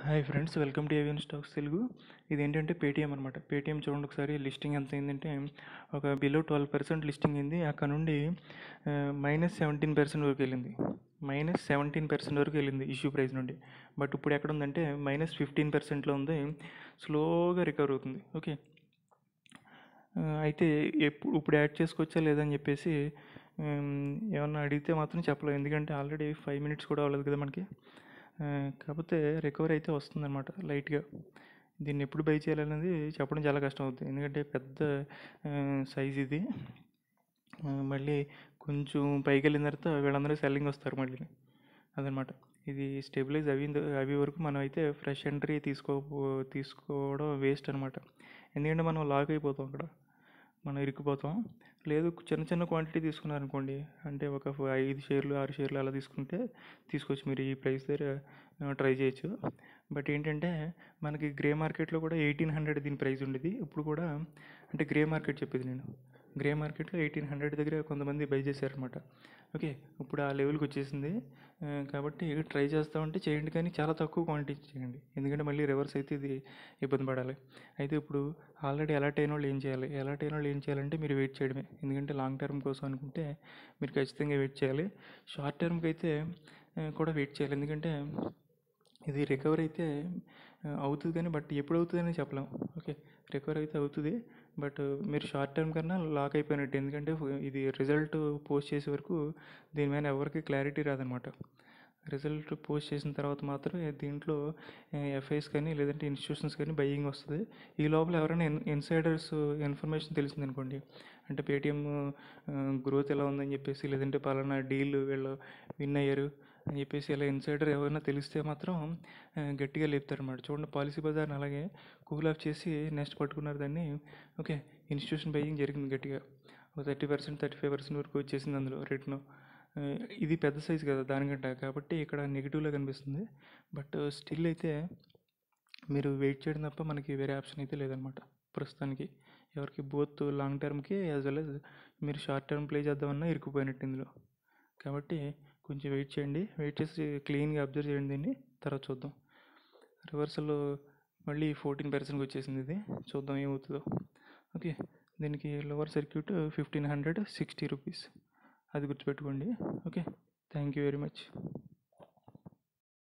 hi friends welcome to Avian Stocks Telugu ఇదేంటంటే Paytm అనమాట Paytm చూడండి ఒకసారి లిస్టింగ్ ఎంత అయిందంటే ఒక బిలో ట్వెల్వ్ పర్సెంట్ లిస్టింగ్ అయింది అక్కడ నుండి మైనస్ సెవెంటీన్ పర్సెంట్ వరకు వెళ్ళింది మైనస్ సెవెంటీన్ పర్సెంట్ వరకు వెళ్ళింది ఇష్యూ ప్రైస్ నుండి బట్ ఇప్పుడు ఎక్కడ ఉందంటే మైనస్ ఫిఫ్టీన్ పర్సెంట్లో ఉంది స్లోగా రికవర్ అవుతుంది ఓకే అయితే ఎప్పుడు ఇప్పుడు యాడ్ చేసుకోవచ్చా లేదని చెప్పేసి ఏమన్నా అడిగితే మాత్రం చెప్పలేదు ఎందుకంటే ఆల్రెడీ ఫైవ్ మినిట్స్ కూడా అవ్వలేదు కదా మనకి కాకపోతే రికవరీ అయితే వస్తుందన్నమాట లైట్గా దీన్ని ఎప్పుడు బై చేయాలనేది చెప్పడం చాలా కష్టం అవుతుంది ఎందుకంటే పెద్ద సైజ్ ఇది మళ్ళీ కొంచెం పైకి వెళ్ళిన తర్వాత వీళ్ళందరూ సెల్లింగ్ వస్తారు మళ్ళీ అదనమాట ఇది స్టెబిలైజ్ అవి అవి వరకు మనం అయితే ఫ్రెష్ ఎంట్రీ తీసుకో తీసుకోవడం వేస్ట్ అనమాట ఎందుకంటే మనం లాక్ అయిపోతాం అక్కడ మనం ఇరుక్కుపోతాం లేదు చిన్న చిన్న క్వాంటిటీ తీసుకున్నారనుకోండి అంటే ఒక ఐదు షేర్లు ఆరు షేర్లు అలా తీసుకుంటే తీసుకొచ్చి మీరు ఈ ప్రైస్ దగ్గర ట్రై చేయొచ్చు బట్ ఏంటంటే మనకి గ్రే మార్కెట్లో కూడా ఎయిటీన్ హండ్రెడ్ దీని ప్రైస్ ఉండేది ఇప్పుడు కూడా అంటే గ్రే మార్కెట్ చెప్పేది నేను గ్రే మార్కెట్లో ఎయిటీన్ హండ్రెడ్ దగ్గర కొంతమంది బై చేశారనమాట ఓకే ఇప్పుడు ఆ లెవెల్కి వచ్చేసింది కాబట్టి ట్రై చేస్తూ ఉంటే చేయండి కానీ చాలా తక్కువ క్వాంటిటీ చేయండి ఎందుకంటే మళ్ళీ రివర్స్ అయితే ఇది ఇబ్బంది పడాలి అయితే ఇప్పుడు ఆల్రెడీ అలర్ట్ అయిన వాళ్ళు ఏం చేయాలి అలర్ట్ అయిన వాళ్ళు ఏం చేయాలంటే మీరు వెయిట్ చేయడమే ఎందుకంటే లాంగ్ టర్మ్ కోసం అనుకుంటే మీరు ఖచ్చితంగా వెయిట్ చేయాలి షార్ట్ టర్మ్కి అయితే కూడా వెయిట్ చేయాలి ఎందుకంటే ఇది రికవర్ అయితే అవుతుంది కానీ బట్ ఎప్పుడు అవుతుంది అని చెప్పలేం ఓకే రికవర్ అయితే అవుతుంది బట్ మీరు షార్ట్ టర్మ్ కన్నా లాక్ అయిపోయినట్టు ఎందుకంటే ఇది రిజల్ట్ పోస్ట్ చేసే వరకు దీని మీద ఎవరికి క్లారిటీ రాదనమాట రిజల్ట్ పోస్ట్ చేసిన తర్వాత మాత్రమే దీంట్లో ఎఫ్ఐఎస్ కానీ లేదంటే ఇన్స్టిట్యూషన్స్ కానీ బయ్యింగ్ వస్తుంది ఈ లోపల ఎవరైనా ఇన్సైడర్స్ ఇన్ఫర్మేషన్ తెలిసిందనుకోండి అంటే పేటీఎం గ్రోత్ ఎలా ఉందని చెప్పేసి లేదంటే పలానా డీల్ వీళ్ళు విన్ అయ్యారు అని చెప్పేసి ఇలా ఇన్సైడర్ ఎవరైనా తెలిస్తే మాత్రం గట్టిగా లేపుతారన్నమాట చూడండి పాలసీ బజార్ని అలాగే కూల్ ఆఫ్ చేసి నెక్స్ట్ పట్టుకున్నారు దాన్ని ఓకే ఇన్స్టిట్యూషన్ బయ్యింగ్ జరిగింది గట్టిగా ఒక thirty percent thirty five percent వరకు వచ్చేసింది అందులో రిటర్న్ ఇది పెద్ద సైజు కదా దానికంటే కాబట్టి ఇక్కడ నెగిటివ్లో కనిపిస్తుంది బట్ స్టిల్ అయితే మీరు వెయిట్ చేయడం తప్ప మనకి వేరే ఆప్షన్ అయితే లేదనమాట ప్రస్తుతానికి ఎవరికి బోత్ లాంగ్ టర్మ్కి యాజ్ వెల్ యాజ్ మీరు షార్ట్ టర్మ్ ప్లే చేద్దామన్నా ఇరుక్కుపోయినట్టు ఇందులో కాబట్టి కొంచెం వెయిట్ చేయండి వెయిట్ చేసి క్లీన్గా అబ్జర్వ్ చేయండి దీన్ని తర్వాత చూద్దాం రివర్సల్ మళ్ళీ ఫోర్టీన్ పర్సెంట్కి వచ్చేసింది ఇది చూద్దాం ఏమవుతుందో ఓకే దీనికి lower circuit fifteen hundred sixty rupees అది గుర్తుపెట్టుకోండి okay thank you very much